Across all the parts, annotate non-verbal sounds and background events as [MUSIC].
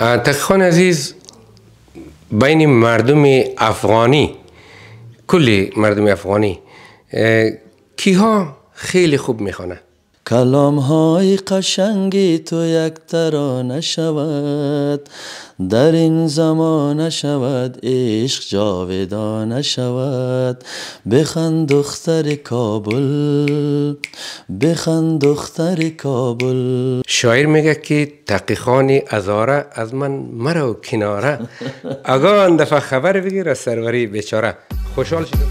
تقیخان عزیز بین مردم افغانی کلی مردم افغانی کیها خیلی خوب میخونه. کلام های قشنگی تو یک ترانه شود در این زمان شود عشق جاودانه شود بخند دختر کابل بخند دختر کابل شاعر میگه که تقیخان ازاره از من مرا کناره [LAUGHS] اگه اندفع خبر بگیر از سروری بیچاره خوشحال شدم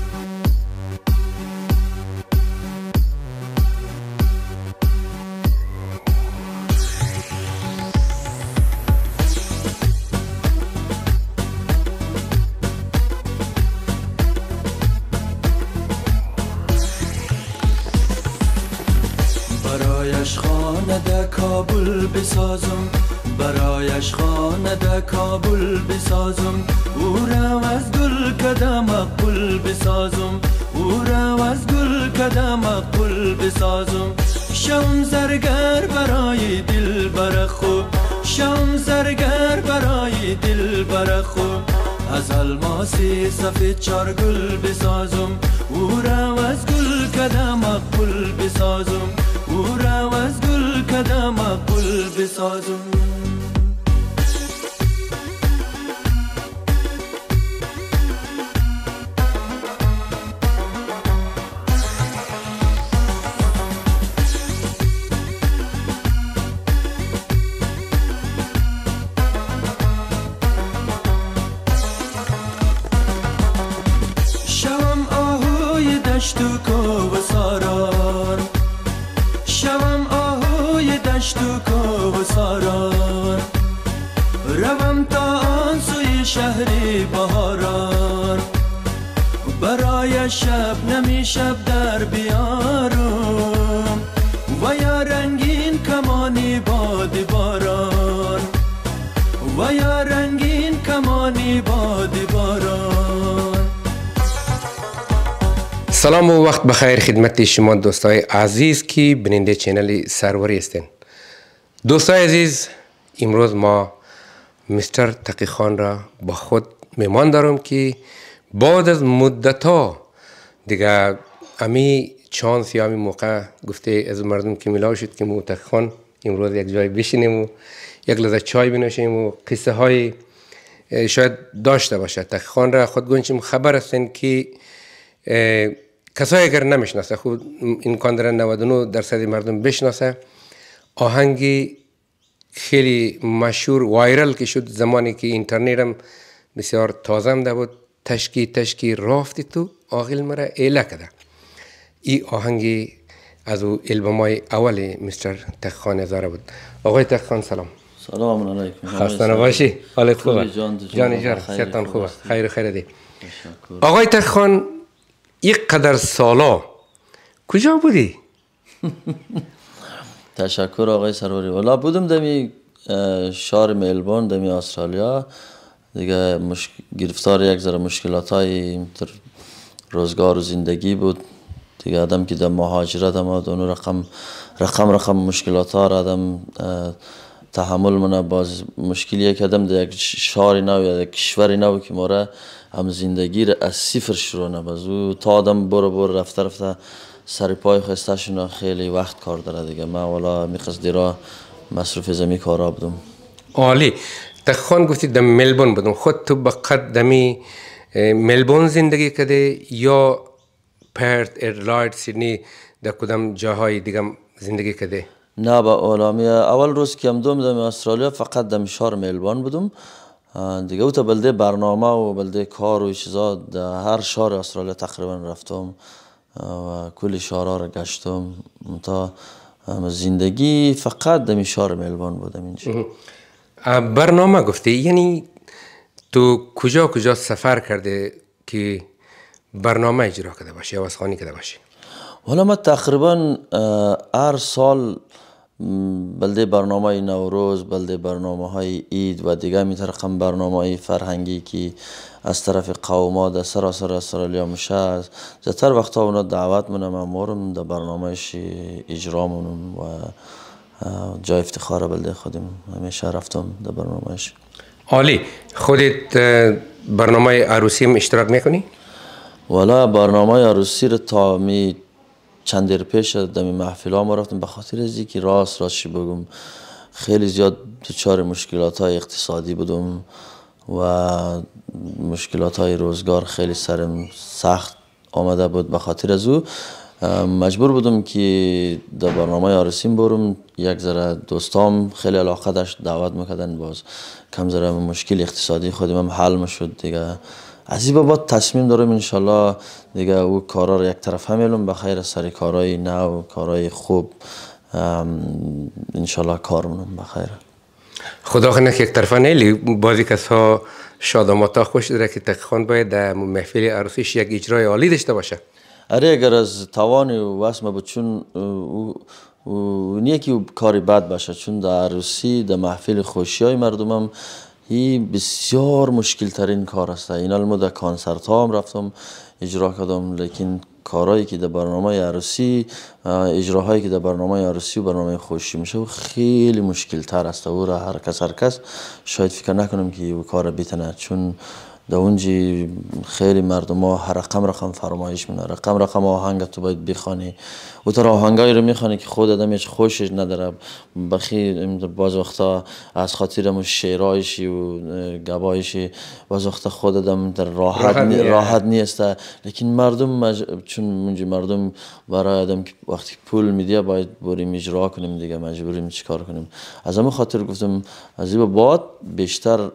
گل بسازم او را از گل کدام قل بسازم او را از گل کدام قل بسازم شم زرگر برای دل بر خو شم زرگر برای دل بر خو از الماس سفید چار گل بسازم او را از گل کدام قل بسازم او را از گل کدام قل بسازم باد و یا رنگین کمانی باد سلام و وقت بخیر خدمت شما دوستای عزیز که بیننده چینل سروری هستین دوستای عزیز امروز ما مستر تقی خان را با خود میمان دارم که بعد از مدت ها دیگه امی چانس یا امی موقع گفته از مردم که میلاو شد که مو تقی خان امروز یک جای بشینیم و یک لذا چای بنوشیم و قصه های شاید داشته باشد تا خان را خود گونچیم خبر هستین که کسایی اگر نمیشناسه خود خب کان در 99 درصد مردم بشناسه آهنگی خیلی مشهور وایرل که شد زمانی که اینترنت بسیار تازه هم بود تشکی تشکی رافتی تو آقل مرا ایله کده ای آهنگی از او البوم های اول مستر تخخان ازاره بود آقای تخخان سلام سلام علیکم خسته باشی حالت خوبه جان جان سرتان خوبه خیر خیر دی آقای تخخان یک قدر سالا کجا بودی؟ [LAUGHS] تشکر آقای سروری والا بودم دمی شار ملبون دمی استرالیا دیگه مشک... گرفتار یک ذره مشکلات های روزگار و زندگی بود دیگه آدم که در مهاجرت هم اون رقم رقم رقم مشکلات ها آدم تحمل منه باز مشکلیه که آدم در یک شهر نو یا یک کشور نو که ماره هم زندگی را از صفر شروع او تا آدم برو برو رفته رفته سر پای خواسته خیلی وقت کار داره دیگه من والا میخواست دیرا مصروف زمین کارا بدم عالی تخوان گفتی در ملبون بودم خود تو به دمی ملبون زندگی کده یا پرت، ایرلاید، سیدنی در کدام جاهای دیگه زندگی کرده؟ نه با اولامی اول روز که هم دوم دم استرالیا فقط دم شهر ملبورن بودم دیگه اوتا بلده برنامه و بلده کار و چیزا هر شهر استرالیا تقریبا رفتم و کل شهرها رو گشتم تا زندگی فقط دم شهر ملبورن بودم اینجا برنامه گفته یعنی تو کجا کجا سفر کرده که برنامه اجرا کرده باشی یا خانی کرده باشی حالا ما تقریبا هر سال بلده برنامه نوروز بلده برنامه های اید و دیگه می رقم برنامه فرهنگی که از طرف قوما در سراسر استرالیا میشه است وقت وقتا اونا دعوت منم امورم در برنامهش اجرا منم و جای افتخار بلده خودم همیشه رفتم در برنامهش عالی خودت برنامه عروسی اشتراک میکنی؟ ولا برنامه عروسی رو تا چند در پیش دمی محفل ها ما رفتم به خاطر از که راست راستش بگم خیلی زیاد دچار مشکلات های اقتصادی بودم و مشکلات های روزگار خیلی سرم سخت آمده بود به خاطر از او مجبور بودم که در برنامه آرسیم برم یک ذره دوستام خیلی علاقه داشت دعوت میکردن باز کم ذره مشکل اقتصادی خودم هم حل شد دیگه این بابات تصمیم دارم انشالله دیگه او کارا رو یک طرف همیلون به خیر سری کارای نو کارای خوب انشالله کار منم به خیر خدا خنه یک طرفه نیلی بازی کس ها شاداماتا خوش داره که تقیخان باید در محفل عروسیش یک اجرای عالی داشته باشه اره اگر از توان و وسمه بود چون او نیه کاری بد باشه چون در عروسی در محفل خوشی های مردمم این بسیار مشکل ترین کار است این ما در کانسرت ها هم رفتم اجرا کردم لیکن کارهایی که در برنامه عروسی اجراهایی که در برنامه عروسی و برنامه خوشی میشه خیلی مشکل تر است و را هر کس هر کس شاید فکر نکنم که این کار بیتنه چون در اونجی خیلی مردم ها هر رقم رقم فرمایش میدن رقم رقم آهنگ تو باید بخوانی او تو آهنگایی رو میخوانی که خود آدم هیچ خوشش نداره بخی باز وقتا از خاطر اون شعرایشی و گبایشی باز وقتا خود آدم در راحت راحت, نیسته لیکن مردم چون اونجی مردم برای آدم که وقتی پول میده باید بریم اجرا کنیم دیگه مجبوریم چیکار کنیم از همه خاطر گفتم از این باد بیشتر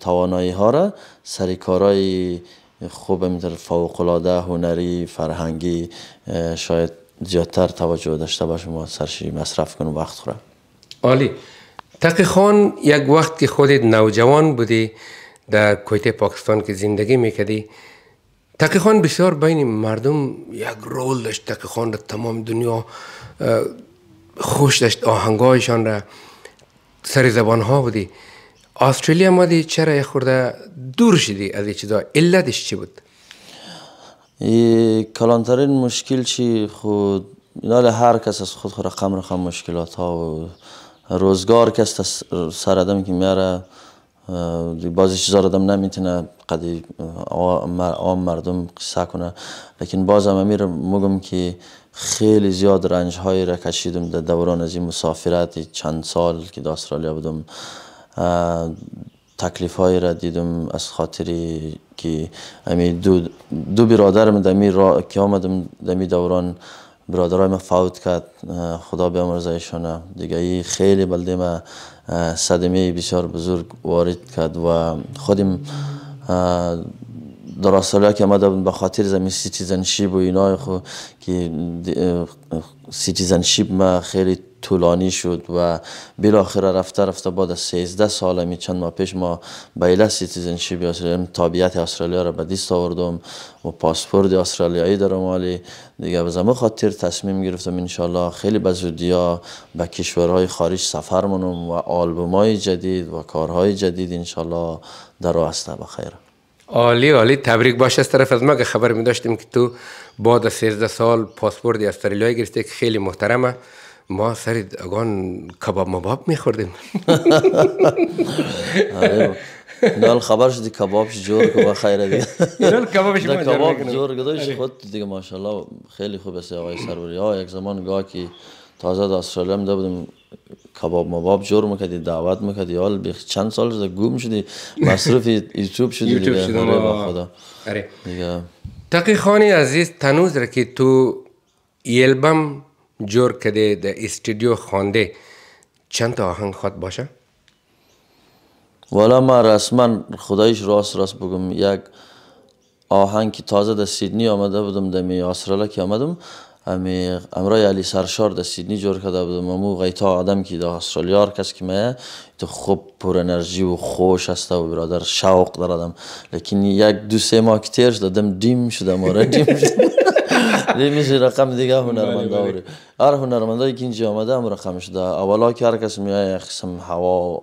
توانایی ها را سر کارای خوب فوق العاده، هنری فرهنگی شاید زیادتر توجه داشته باشم و سرشی مصرف کنیم وقت خوره عالی تقی خان یک وقت که خودت نوجوان بودی در کویت پاکستان که زندگی میکردی تقی خان بسیار بین مردم یک رول داشت تقی خان را تمام دنیا خوش داشت آهنگایشان را سر زبان ها بودی آسترالیا ما دی چرا یه خورده دور شدی از این چیزا علتش چی بود کلانترین مشکل چی خود نال هر کس از خود خود رقم مشکلات ها و روزگار کس سر آدم که میاره بعضی چیزا آدم نمیتونه قدی عام مردم قصه کنه لیکن بازم امیر مگم که خیلی زیاد رنج هایی را کشیدم در دوران از این مسافرت چند سال که در استرالیا بودم تکلیف های را دیدم از خاطری که امی دو, دو برادرم دمی را که آمدم دمی دوران برادرایم فوت کرد خدا به ایشان دیگه ای خیلی بلده ما صدمه بسیار بزرگ وارد کرد و خودم در استرالیا که ما به خاطر زمین سیتیزنشیب و اینای خو که سیتیزنشیب ما خیلی طولانی شد و بالاخره رفته رفته بعد از 13 سال می چند ماه پیش ما به علت سیتیزنشیپ استرالیا تابعیت استرالیا را به دست آوردم و پاسپورت استرالیایی دارم ولی دیگه به زمان خاطر تصمیم گرفتم انشالله خیلی به زودی ها به کشورهای خارج سفر منم و آلبوم جدید و کارهای جدید انشالله در راه بخیر عالی عالی تبریک باشه از طرف از ما که خبر می داشتیم که تو بعد از 13 سال پاسپورت استرالیا گرفته که خیلی محترمه ما سر اگان کباب مباب می خوردیم [LAUGHS] آره. نال خبر شدی کبابش جور که بخیره دیگه نال کبابش ما کباب جور گذاشت آره. خود دیگه ماشاءالله خیلی خوب است آقای سروری ها یک زمان گاه که تازه از استرالیا می بودم کباب مباب جور میکردی دعوت میکردی حال چند سال شده گم شدی مصرف یوتیوب شدی یوتیوب خدا آره تقی خانی عزیز تنوز را که تو یلبم جور کده در استودیو خونده چند تا آهنگ خود باشه؟ والا ما رسما خدایش راست راست بگم یک آهنگ که تازه در سیدنی آمده بودم در می آسراله که آمدم امی امرای علی سرشار در سیدنی جور کده بود مامو غیتا آدم کی استرالیا استرالیار کس کی تو خوب پر انرژی و خوش است و برادر شوق دارم لیکن یک دو سه ماه که تیر شده دم دیم شده ما دیم شده میشه رقم دیگه هنرمند آوری هر هنرمند که اینجا آمده هم رقم شده اولا که هر کس میای قسم هوا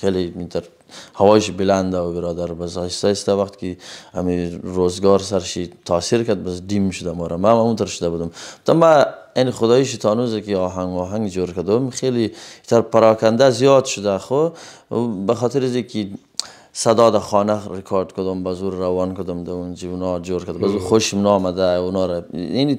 خیلی میتر هواش بلنده و برادر بس آهسته وقت که همی روزگار سرشی تاثیر کرد بس دیم شده ما را ما هم تر شده بودم تا ما این خدای شیطانوزه که آهنگ آهنگ جور کردم خیلی تر پراکنده زیاد شده خو به خاطر که صدا خانه ریکارد کردم بازور روان کردم در اونجا اونا جور کردم بزور خوشم نامده اونا را یعنی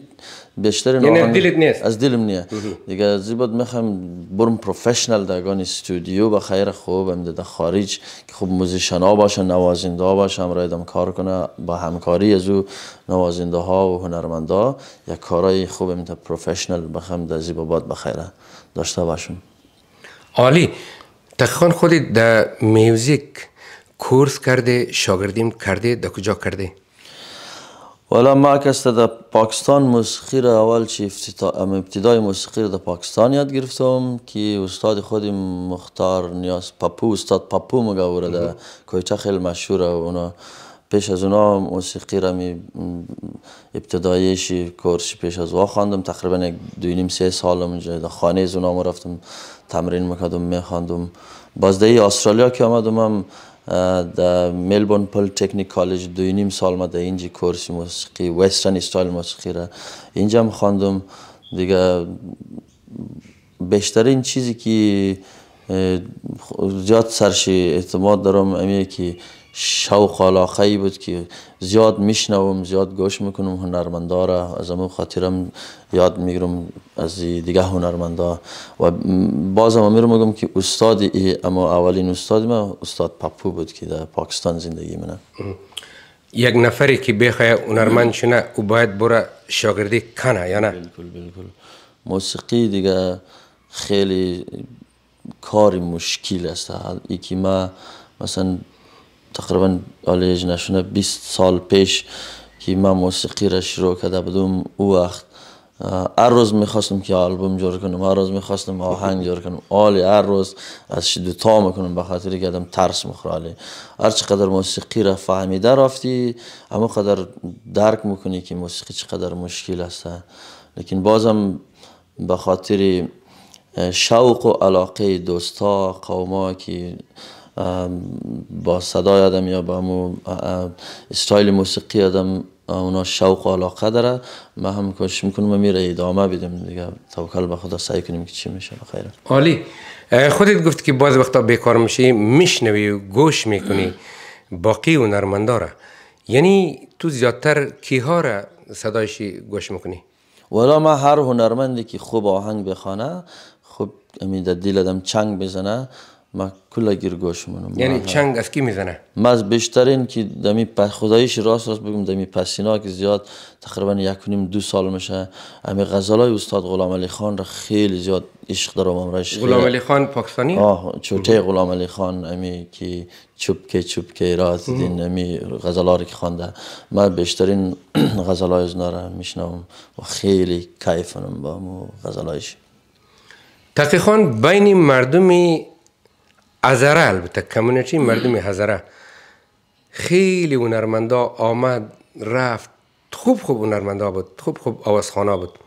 بیشتر یعنی از دلت نیست از دلم نیست دیگه از بعد میخوام برم پروفشنال در استودیو به خیر خوب هم در خارج که خوب ها باشن نوازنده باشه هم کار کنه با همکاری از او نوازنده ها و هنرمندا یک کارای خوب هم در پروفشنال بخوام در زیبا باد داشته باشم عالی تخان خودی در میوزیک کورس کرده شاگردیم کرده در کجا کرده والا ما کسته پاکستان موسیقی را اول چی ابتدای موسیقی را در پاکستان یاد گرفتم که استاد خودی مختار نیاز پپو استاد پاپو مگوره در کویچه خیلی مشهوره اونا پیش از اونا موسیقی را می ابتدایش کورس پیش از اونا خواندم تقریبا یک دو نیم سه سال اونجا در خانه از اونا رفتم تمرین میکردم میخواندم باز در استرالیا که آمدم هم د ملبون پل تکنیک کالج دو نیم سال ما در اینجا کورس موسیقی وسترن استایل موسیقی را اینجا هم خواندم دیگه بیشترین چیزی که زیاد سرش اعتماد دارم امیه که شوق ای بود که زیاد میشنوم زیاد گوش میکنم هنرمندا را از خاطر خاطرم یاد میگرم از دیگه هنرمندا و باز هم میرم میگم که استاد اما اولین استاد ما استاد پپو بود که در پاکستان زندگی منه یک نفری که بخواه هنرمند شنه او باید بره شاگردی کنه یا نه بالکل بالکل موسیقی دیگه خیلی کار مشکل است که ما مثلا تقریبا آلی نشونه 20 سال پیش که من موسیقی را شروع کرده بودم او وقت هر روز میخواستم که آلبوم جور کنم هر روز میخواستم آهنگ جور کنم آلی هر روز از شدو تا میکنم بخاطر که کردم ترس مخرالی هر چقدر موسیقی را فهمیده رافتی اما قدر درک میکنی که موسیقی چقدر مشکل است لیکن بازم بخاطر شوق و علاقه دوستا قوما که با صدای آدم یا با مو استایل موسیقی آدم اونا شوق و علاقه داره ما هم کوشش میکنم و میره ادامه بدیم دیگه توکل به خدا سعی کنیم که چی میشه خیره عالی خودت گفت که بعض وقتا بیکار میشی میشنوی و گوش میکنی باقی و هنرمنداره یعنی تو زیادتر کیها را صدایشی گوش میکنی والا ما هر هنرمندی که خوب آهنگ بخونه خوب امید دل آدم چنگ بزنه ما کلا مونم یعنی چنگ از کی میزنه ما از بیشترین که دمی خدایش راست راست بگم دمی پسینا که زیاد تقریبا یک و نیم دو سال میشه امی غزلای استاد غلام علی خان را خیلی زیاد عشق دارم امرش غلام علی خان پاکستانی آه چوته غلام علی خان امی که چوب که چوب که راز دین امی غزلا که خوانده من بیشترین [CLEARS THROAT] غزلای از نارا میشنوم و خیلی کیفنم با مو غزلایش تقی خان بین مردمی هزاره البته کمیونیتی مردم هزاره خیلی هنرمندا آمد رفت خوب خوب هنرمندا بود خوب خوب آوازخانا بود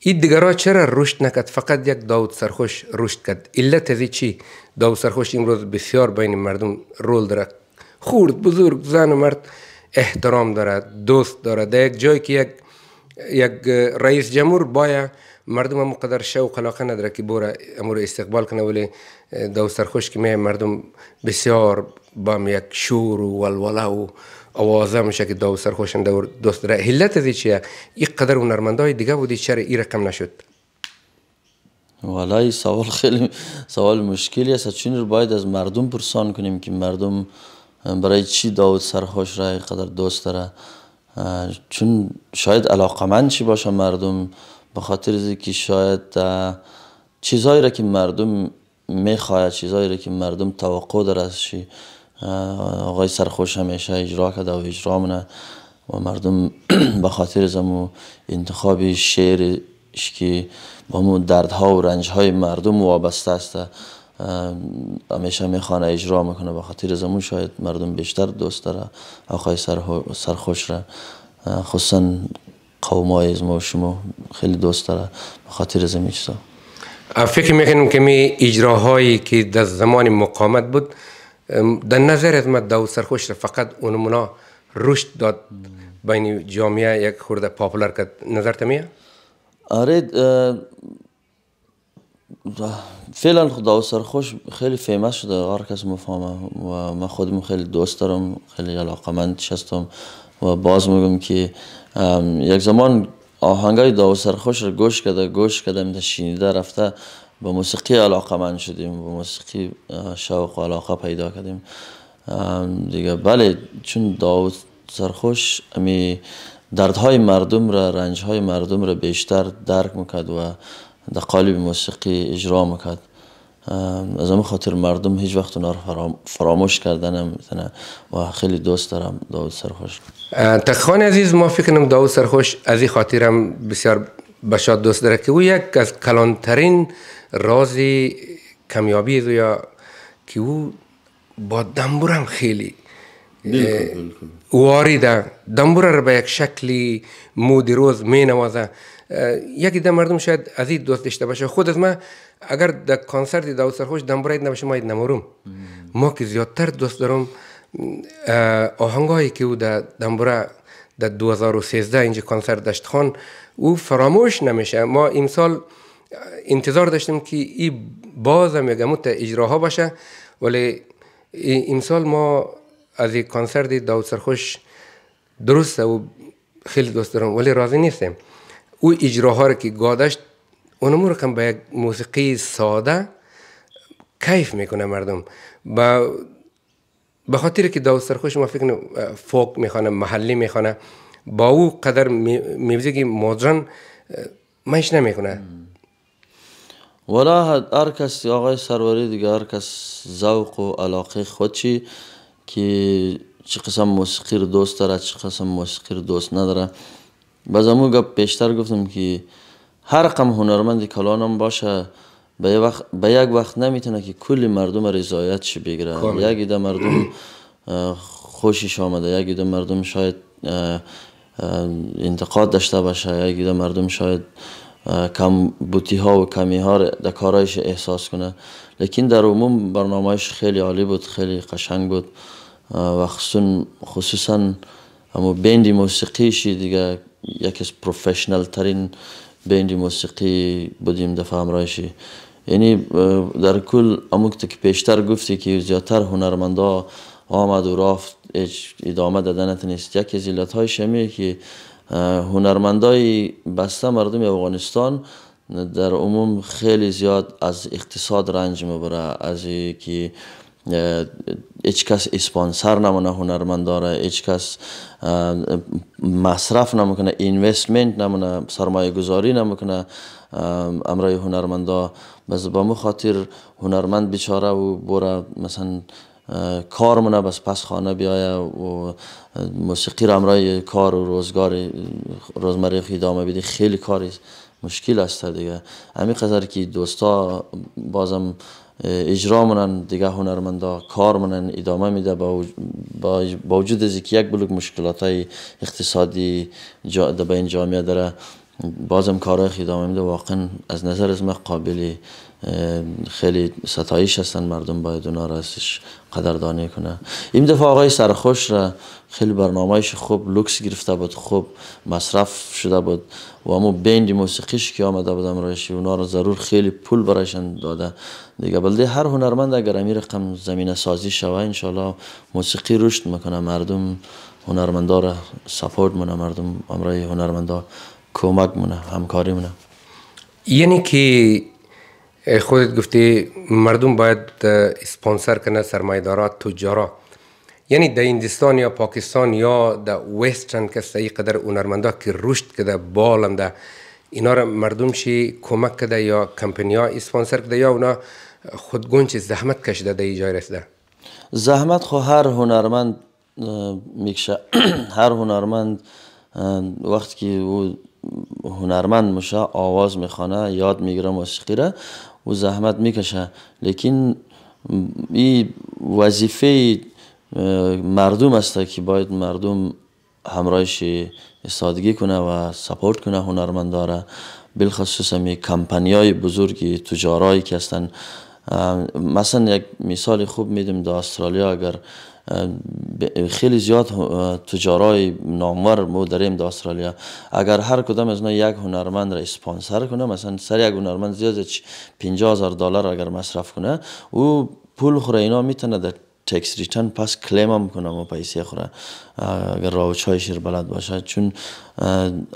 این دیگرا چرا رشد نکد فقط یک داود سرخوش رشد کرد علت از چی داود سرخوش امروز بسیار بین مردم رول داره خورد بزرگ زن و مرد احترام دارد دوست دارد یک جایی که یک یک رئیس جمهور باید مردم هم قدر شوق علاقه نداره که بوره امور استقبال کنه ولی دو سرخوش که مردم بسیار با یک شور و ولوله و آوازه میشه که سرخوش سرخوشن دور دوست داره علت از چیه این قدر هنرمندای دیگه بودی چرا این رقم نشد والای سوال خیلی سوال مشکلی است چون رو باید از مردم پرسان کنیم که مردم برای چی داود سرخوش را قدر دوست چون شاید علاقمند چی باشه مردم به خاطر که شاید چیزایی را که مردم میخواهد چیزایی را که مردم توقع داره شی آقای سرخوش همیشه اجرا کرده و اجرا منه و مردم [CLEARS THROAT] به خاطر زمو انتخاب شعرش که با مو دردها و رنجهای مردم وابسته است همیشه میخوانه اجرا میکنه به خاطر زمو شاید مردم بیشتر دوست داره آقای سرخوش را خصوصا قوم های از ما و شما خیلی دوست داره بخاطر از این چیزا فکر میکنم که می اجراهایی که در زمان مقامت بود در نظر از ما دو سرخوش فقط اون منا رشد داد بین جامعه یک خورده پاپولر کرد نظر تمیه؟ آره فعلا خدا و سرخوش خیلی فیمس شده هر کس مفهمه و من خودم خیلی دوست دارم خیلی علاقه شستم و باز میگم که یک زمان آهنگای داو سرخوش رو گوش کرده گوش کردم تا شنیده رفته به موسیقی علاقه من شدیم به موسیقی شوق و علاقه پیدا کردیم دیگه بله چون داوود سرخوش امی دردهای مردم را رنجهای مردم را بیشتر درک میکرد و در قالب موسیقی اجرا میکرد از همه خاطر مردم هیچ وقت اونا رو فراموش کردن نمیتونه و خیلی دوست دارم داود سرخوش تخان عزیز ما فکر کنم داود سرخوش از این خاطرم بسیار بشاد دوست داره که او یک از کلانترین راز کمیابی یا که او با دنبورم خیلی واریده دنبور رو به یک شکلی مودی روز می نوازه یکی در مردم شاید از این دوست داشته باشه خود از من اگر در کانسرت داوود سرخوش دنبرایت نباشه ما اید ما که زیادتر دوست دارم آهنگ هایی که او در دنبرا در 2013 اینجا کانسرت داشت خان او فراموش نمیشه ما امسال انتظار داشتیم که ای باز هم یکمون اجراها باشه ولی امسال ما از این کانسرت داوود سرخوش درسته و خیلی دوست دارم ولی راضی نیستم او اجراها رو که اونو مرقم با یک موسیقی ساده کیف میکنه مردم با به خاطر که داوود سرخوش ما فکر فوک میخوانه محلی میخوانه با او قدر که مدرن منش نمیکنه ولا هر کس آقای سروری دیگه هر کس ذوق و علاقه خود که چه قسم موسیقی رو دوست داره چه قسم موسیقی رو دوست نداره بعض گپ پیشتر گفتم که هر هنرمندی هنرمند هم باشه به یک وقت, نمیتونه که کل مردم رضایتش بگیره یکی در مردم خوشش آمده یکی در مردم شاید انتقاد داشته باشه یکی در مردم شاید کم بوتی ها و کمی ها در کارایش احساس کنه لیکن در عموم برنامهش خیلی عالی بود خیلی قشنگ بود و خصوصا خصوصا بیند موسیقیشی دیگه یکی از پروفشنل ترین بند موسیقی بودیم دفعه همراهشی یعنی در کل اموکت که پیشتر گفتی که زیادتر هنرمندا آمد و رافت هیچ ادامه دادنت نیست یکی از های شمی که هنرمندای بسته مردم افغانستان در عموم خیلی زیاد از اقتصاد رنج میبره از که هیچ کس اسپانسر نمونه هنرمند داره هیچ کس مصرف نمیکنه اینوستمنت نمونه سرمایه گذاری نمیکنه امرای هنرمندا بس به خاطر هنرمند بیچاره و بره مثلا کار منه بس پس خانه بیایه و موسیقی را امرای کار و روزگار روزمره ادامه بده خیلی کاری مشکل است دیگه همین قدر که دوستا بازم اجرا منن دیگه هنرمندا کار منن ادامه میده با وجود از یک بلوک مشکلات های اقتصادی جا بین جامعه داره بازم کارهای ادامه میده واقعا از نظر از من قابل خیلی ستایش هستن مردم باید اونا را ازش قدردانی کنه این دفعه آقای سرخوش را خیلی برنامهش خوب لوکس گرفته بود خوب مصرف شده بود و امو بند موسیقیش که آمده بودم رایش اونا رو ضرور خیلی پول برایشان داده دیگه بلده هر هنرمند اگر امی رقم زمینه سازی شوه انشالله موسیقی رشد میکنه مردم هنرمندار را سپورت مونه مردم امرای هنرمندار کمک مونه همکاری مونه یعنی که خودت گفتی مردم باید سپانسر کنه سرمایدارات تجارا یعنی د هندستان یا پاکستان یا د وسترن که ای قدر اونرمندا که رشد کده بالم ده اینا را مردم شی کمک کده یا کمپنیا اسپانسر کده یا اونا خودگون زحمت کشیده ده جای رسیده زحمت خو هر هنرمند میکشه [CLEARS THROAT] هر هنرمند وقتی که او هنرمند میشه آواز میخونه یاد میگیره موسیقی را او زحمت میکشه لیکن این وظیفه مردم است که باید مردم همراهش استادگی کنه و سپورت کنه هنرمند داره بلخصوص همی کمپنی های بزرگی تجارایی که هستن مثلا یک مثال خوب میدیم در استرالیا اگر خیلی زیاد تجارای نامور ما داریم در استرالیا اگر هر کدام از یک هنرمند را اسپانسر کنه مثلا سر یک هنرمند زیاد 50 هزار دلار اگر مصرف کنه او پول خوره اینا میتونه در تکس ریتن پس کلیم هم کنم و پیسه خوره اگر راوچ های شیر بلد باشد چون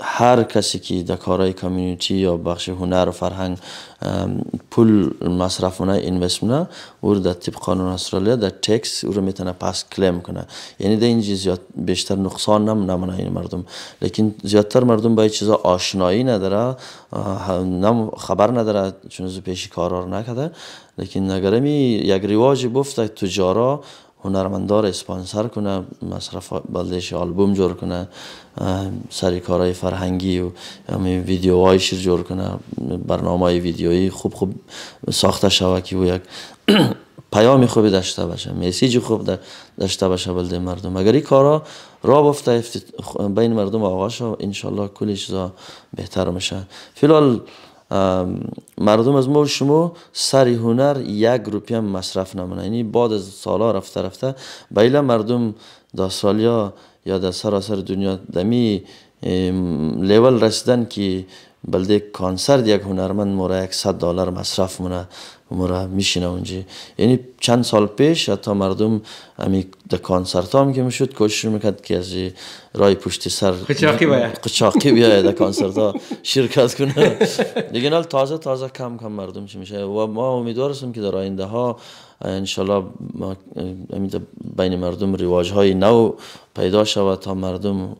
هر کسی که در کارهای کامیونیتی یا بخش هنر و فرهنگ پول مصرف کنه اینوست کنه او رو در طبق قانون استرالیا در تکس او رو میتونه پس کلیم کنه یعنی در اینجا زیاد بیشتر نقصان نمونه این مردم لیکن زیادتر مردم به چیزا آشنایی نداره نم خبر نداره چون زو پیشی کارا رو نکرده لیکن اگر یک رواج بفته تجارا هنرمندار را اسپانسر کنه مصرف بلدش آلبوم جور کنه سری کارهای فرهنگی و ویدیوهای شیر جور کنه برنامه های ویدیویی خوب خوب ساخته شوه که یک پیام خوبی داشته باشه میسیج خوب داشته باشه بلده مردم اگر این کارا را بفته بین مردم آغاز شو، انشالله کلی چیزا بهتر میشه فیلال مردم از ما و شما سر هنر یک روپیه مصرف نمونه یعنی بعد از سالها رفته رفته بیلا مردم در سالیا یا در سراسر دنیا دمی لیول رسیدن که بلده کانسرد یک هنرمند مورا یک صد دلار مصرف مونه ما را میشینه اونجا یعنی چند سال پیش حتی مردم امی در کانسرت هم که میشد کوشش میکرد که از رای پشت سر قچاقی بیاید قچاقی بیا در کانسرت ها شرکت کنه دیگه نال تازه تازه کم کم مردم چی میشه و ما امیدوار هستیم که در آینده ها انشالله بین مردم رواج های نو پیدا شود تا مردم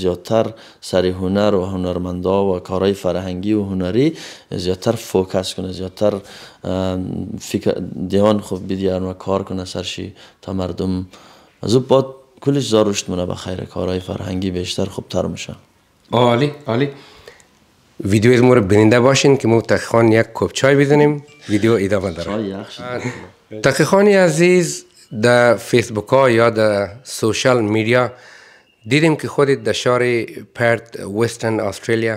زیادتر سری هنر و هنرمندا و کارهای فرهنگی و هنری زیادتر فوکس کنه زیادتر فکر دیوان خوب بیدیار و کار کنه سرشی تا مردم از او باد کلش زارشت مونه به خیر کارهای فرهنگی بیشتر خوبتر میشه عالی عالی ویدیو از مورد بیننده باشین که ما تخخان یک کپ چای ویدیو ادامه داره تقیخانی عزیز در فیسبوک ها یا در سوشال میدیا دیدیم که خود شهر پرت وسترن استرالیا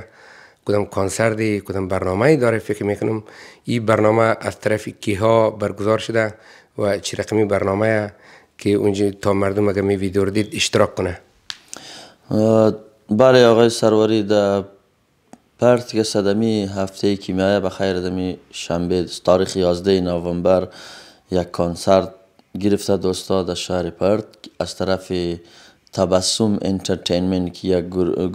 کدام کنسرتی کدام برنامه داره فکر میکنم این برنامه از طرف کیها برگزار شده و چه رقمی برنامه که اونجا تا مردم اگر می ویدیو رو دید اشتراک کنه بله آقای سروری در پرت که صدمی هفته کیمیایی به خیر دمی شنبه تاریخ 11 نوامبر یک کنسرت گرفته دوستا در شهر پرت از طرف تبسم انترتینمنت که یک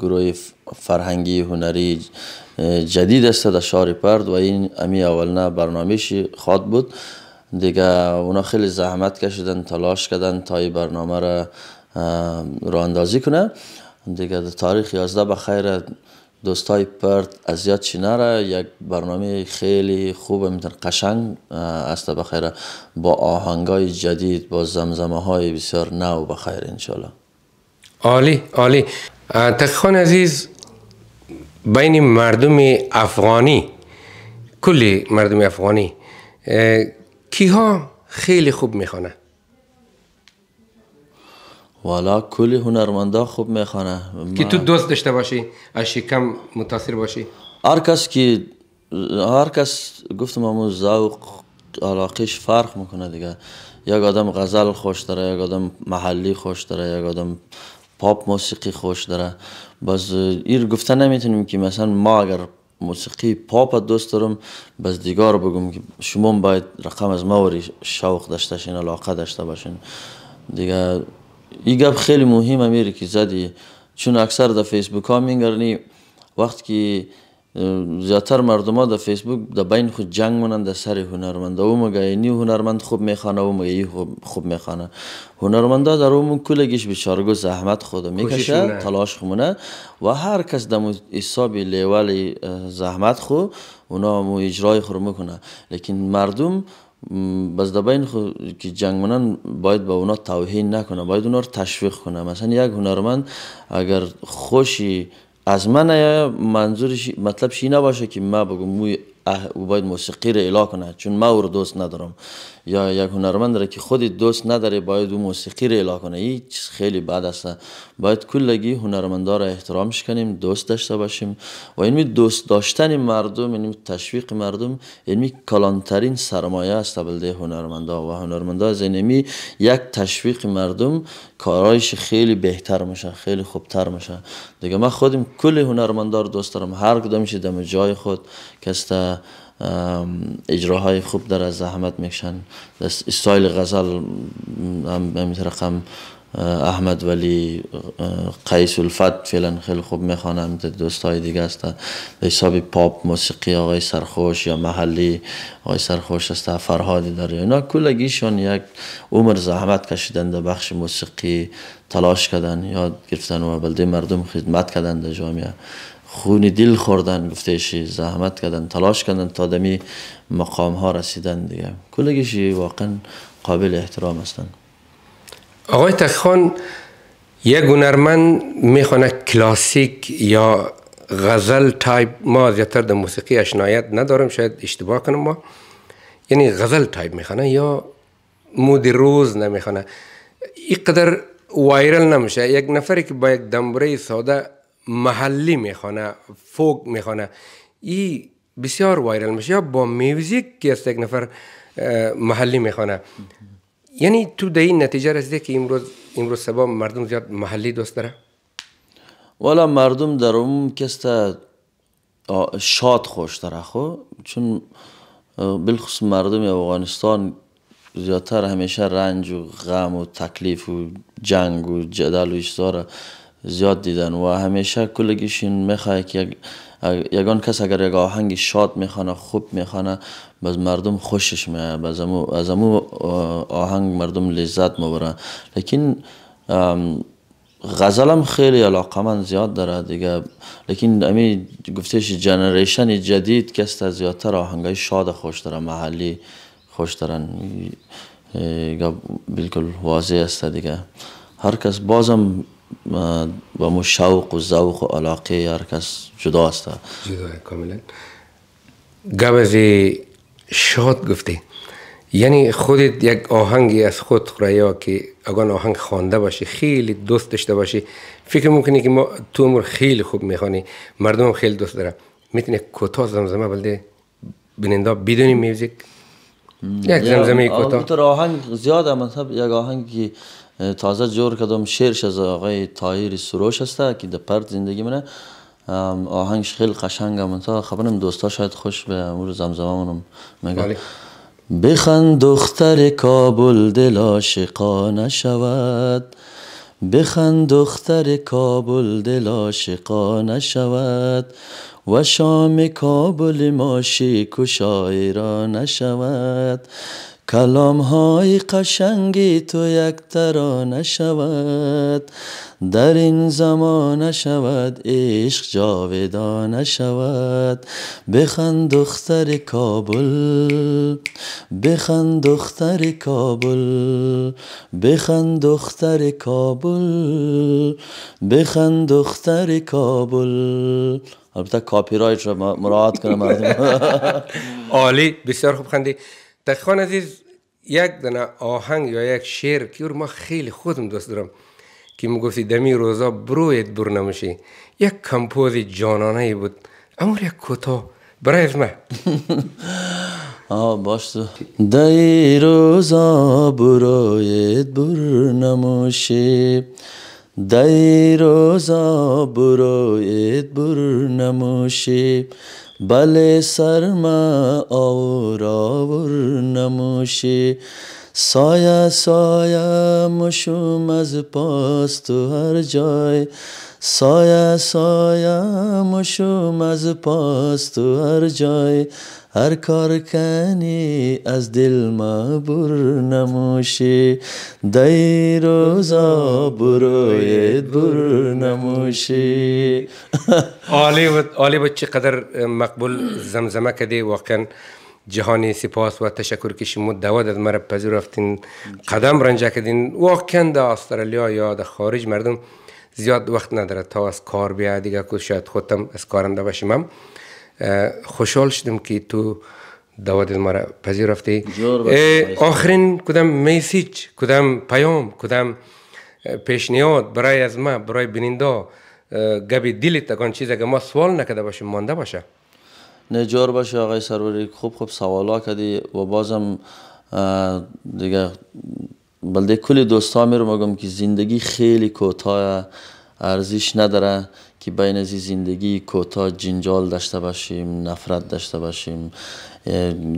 گروه فرهنگی هنری جدید است در شهر پرد و این امی اولنا برنامیشی خود بود دیگه اونا خیلی زحمت کشیدن تلاش کردن تا این برنامه را را کنه دیگه تاریخ 11 به دوستای پرد از یاد نره یک برنامه خیلی خوب میتونه قشنگ است بخیر با آهنگای جدید با زمزمه های بسیار نو بخیر انشالله عالی عالی تقیخان عزیز بین مردم افغانی کلی مردم افغانی کیها خیلی خوب میخوانه والا کلی هنرمندا خوب میخوانه که تو دوست داشته باشی اشی کم متاثر باشی هر کس که هر کس گفتم امو ذوق علاقش فرق میکنه دیگه یک آدم غزل خوش داره یک آدم محلی خوش داره یک آدم پاپ موسیقی خوش داره باز ایر گفته نمیتونیم که مثلا ما اگر موسیقی پاپ دوست دارم بس دیگار بگم که شما باید رقم از موری شوق داشته شین علاقه داشته باشین دیگه این گپ خیلی مهم امیر که زدی چون اکثر در فیسبوک ها میگرنی وقتی که زیاتر مردم ها در فیسبوک در بین خود جنگ مونند در سر هنرمند او مگه اینی هنرمند خوب میخانه او مگه خوب, خوب میخوانه ها در اون کلگیش بیچارگو زحمت خود میکشه تلاش خمونه و هر کس در حساب لیوال زحمت خو اونا مو اجرای خور میکنه لیکن مردم بس در بین خود که جنگ مونن باید به اونا توهین نکنه باید اونا رو تشویق کنه مثلا یک هنرمند اگر خوشی از من منظورش مطلب شی نباشه که ما بگم موی او باید موسیقی را ایلا کنه چون ما او رو دوست ندارم یا یک هنرمند را که خودی دوست نداره باید او موسیقی را ایلا کنه این چیز خیلی بد است باید کلگی هنرمندا را احترامش کنیم دوست داشته باشیم و این دوست داشتن مردم این تشویق مردم این کلانترین سرمایه است بلده هنرمندا و هنرمندا از اینمی یک تشویق مردم کارایش خیلی بهتر میشه خیلی خوبتر میشه دیگه من خودم کل هنرمندار دوست دارم هر کدامش دم جای خود کسته اجراهای خوب در از زحمت میکشن استایل غزل هم رقم احمد ولی قیس الفت فعلا خیلی خوب میخوانم دوستای دیگه است به حساب پاپ موسیقی آقای سرخوش یا محلی آقای سرخوش است فرهاد داره اینا کلگیشون یک عمر زحمت کشیدن در بخش موسیقی تلاش کردن یاد گرفتن و بلده مردم خدمت کردن در جامعه خون دل خوردن گفتهشی زحمت کردن تلاش کردن تا دمی مقام ها رسیدن دیگه کلگیشی واقعا قابل احترام هستن آقای تخان یک هنرمند میخونه کلاسیک یا غزل تایپ ما زیادتر در موسیقی اشنایت ندارم شاید اشتباه کنم ما یعنی غزل تایپ میخونه یا مود روز نمیخونه اینقدر وایرل نمیشه یک نفری که با یک دمبره ساده محلی میخوانه فوک میخوانه ای بسیار وایرال میشه یا با میوزیک که است یک نفر محلی میخوانه یعنی تو در این نتیجه رسیده که امروز امروز سبا مردم زیاد محلی دوست داره والا مردم در اون کستا شاد خوش داره خو چون بلخص مردم افغانستان زیادتر همیشه رنج و غم و تکلیف و جنگ و جدل و ایش زیاد دیدن و همیشه کلگیشین میخواه که یگان کس اگر یک آهنگ شاد میخوانه خوب میخوانه باز مردم خوشش میاد باز از امو آهنگ مردم لذت مبره لیکن غزلم خیلی علاقه من زیاد داره دیگه لیکن امی گفتش جنریشن جدید کس زیادتر آهنگای شاد خوش داره محلی خوش دارن بلکل واضح است دیگه هر کس بازم با مو شوق و ذوق و علاقه هر کس هسته جدا کاملا گب از شاد گفته یعنی خودت یک آهنگی از خود یا که اگر آهنگ خوانده باشی خیلی دوست داشته باشی فکر میکنی که ما تو امور خیلی خوب میخوانی مردم خیلی دوست داره میتونی کوتاه زمزمه بلده بیننده بدون میوزیک یک زمزمه کوتاه آهنگ زیاده مثلا یک آهنگی تازه جور کدوم شعرش از آقای تایر سروش است که در پرد زندگی منه آهنگش خیلی قشنگ هم تا خبرم دوستا شاید خوش به امور زمزمه منم بخند دختر کابل دل نشود بخند دختر کابل دل شود و شام کابل ما شیک و نشود شود کلام های قشنگی تو یک ترا نشود در این زمان شود عشق جاودانه شود بخند دختر کابل بخند دختر کابل بخند دختر کابل بخند دختر کابل البته کاپی رایت را مراعات کنم [LAUGHS] عالی بسیار خوب خندی دقیقان عزیز یک دنه آهنگ یا یک شعر که رو ما خیلی خودم دوست دارم که میگفتی دمی روزا برویت بر نمشی یک کمپوز جانانه بود اما یک کتا برای از [LAUGHS] آه باش تو دی روزا بروید بر نموشی دی روزا برویت بر نموشی बले शर्मा और नमुषे سایه سایه مشوم از پاس تو هر جای سایه سایه مشوم از پاس تو هر جای هر کار کنی از دل بر نموشی دی روزا بروید بر نموشی عالی بود قدر مقبول زمزمه کدی واقعا جهانی سپاس و تشکر که شما دعوت از مرا پذیرفتین قدم رنجا کردین واقعا در استرالیا یا در خارج مردم زیاد وقت نداره تا از کار بیا دیگه که شاید خودم از کارنده هم خوشحال شدم که تو از مرا پذیرفتی آخرین کدام میسیج کدام پیام کدام پیشنیاد برای از ما برای بیننده گبی دیلی تکان چیز اگه ما سوال نکده باشیم مانده باشه نجار باشه آقای سروری خوب خوب سوالا کردی و بازم دیگه بلده کل دوستا میرو میگم که زندگی خیلی کوتاه ارزش نداره که بین از زندگی کوتاه جنجال داشته باشیم نفرت داشته باشیم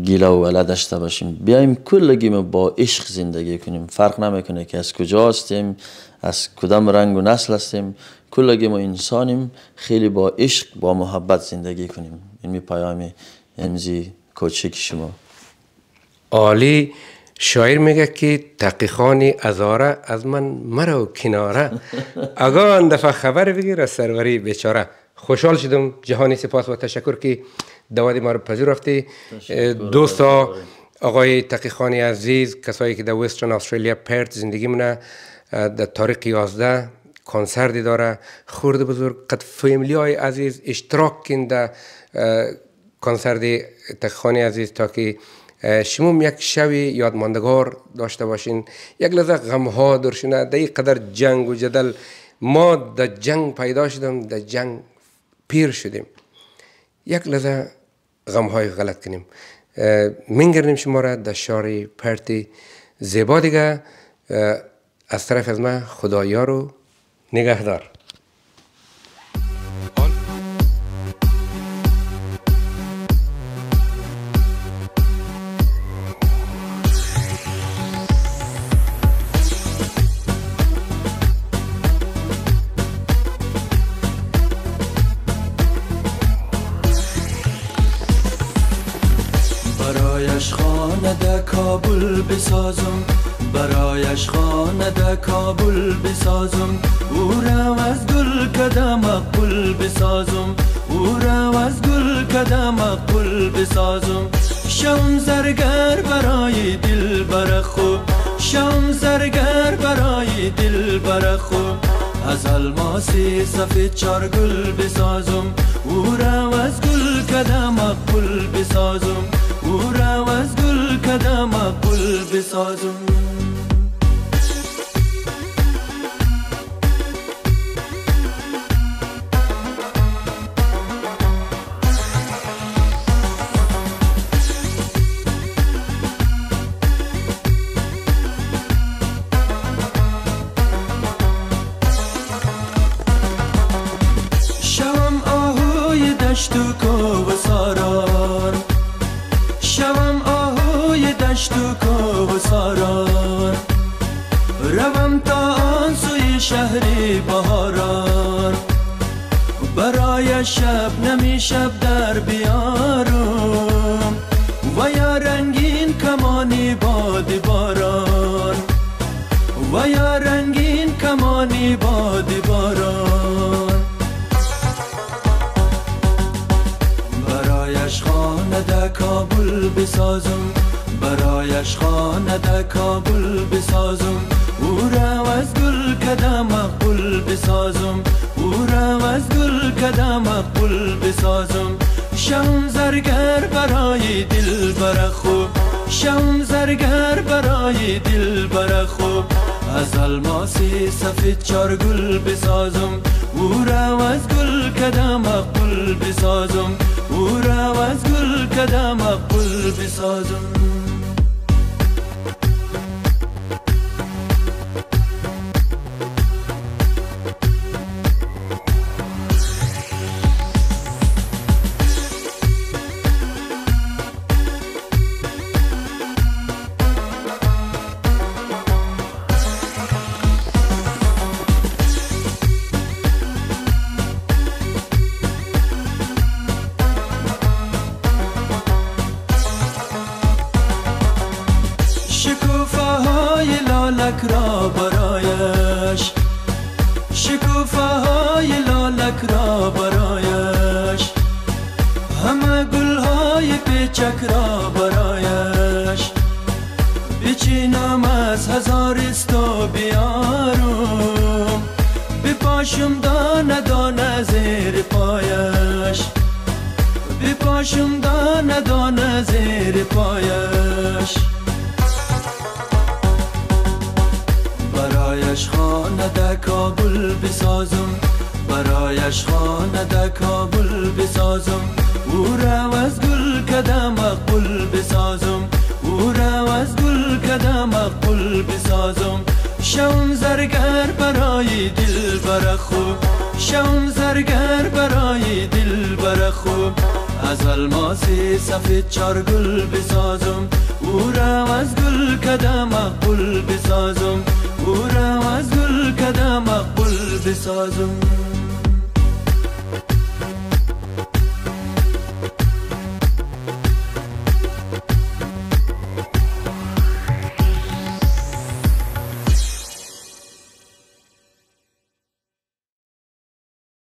گیله و داشته باشیم بیایم کلگی ما با عشق زندگی کنیم فرق نمیکنه که از کجا هستیم از کدام رنگ و نسل هستیم کلگی ما انسانیم خیلی با عشق با محبت زندگی کنیم علمی یعنی پیامی امزی یعنی کوچه شما عالی شاعر میگه که تقیخانی ازاره از من مرا و کناره [LAUGHS] اگا آن خبر بگیر از سروری بیچاره خوشحال شدم جهانی سپاس و تشکر که دوادی ما رو پذیرفتی دوستا آقای تقیخانی عزیز کسایی که در وسترن استرالیا پرت زندگی مونه در تاریخ 11 کنسرتی داره خورد بزرگ قد فیملی های عزیز اشتراک کنده کنسرت تخانی عزیز تا که شما یک شوی یادماندگار داشته باشین یک لحظه غم ها درشونه در قدر جنگ و جدل ما در جنگ پیدا شدم در جنگ پیر شدیم یک لحظه غم های غلط کنیم منگرنیم شما را در شاری پرتی زیبا دیگه از طرف از من خدایا رو نگهدار شم زرگر برای دل بر خوب شم زرگر برای دل بر خوب از الماسی سفید چار گل بسازم او را از گل کدم اقل بسازم او را از گل کدم اقل بسازم میخوام از هزارستو بیارم بپاشم دانه دانه زیر پایش بپاشم دانه دانه زیر پایش برایش خانه در کابل بسازم برایش خانه در کابل بسازم او رو از گل کدم سازم شوم زرگر برای دل بر خوب شام زرگر برای دل بر خوب از الماس سفید چار گل بسازم او را از گل کدم اقبل بسازم او را از گل کدم اقبل بسازم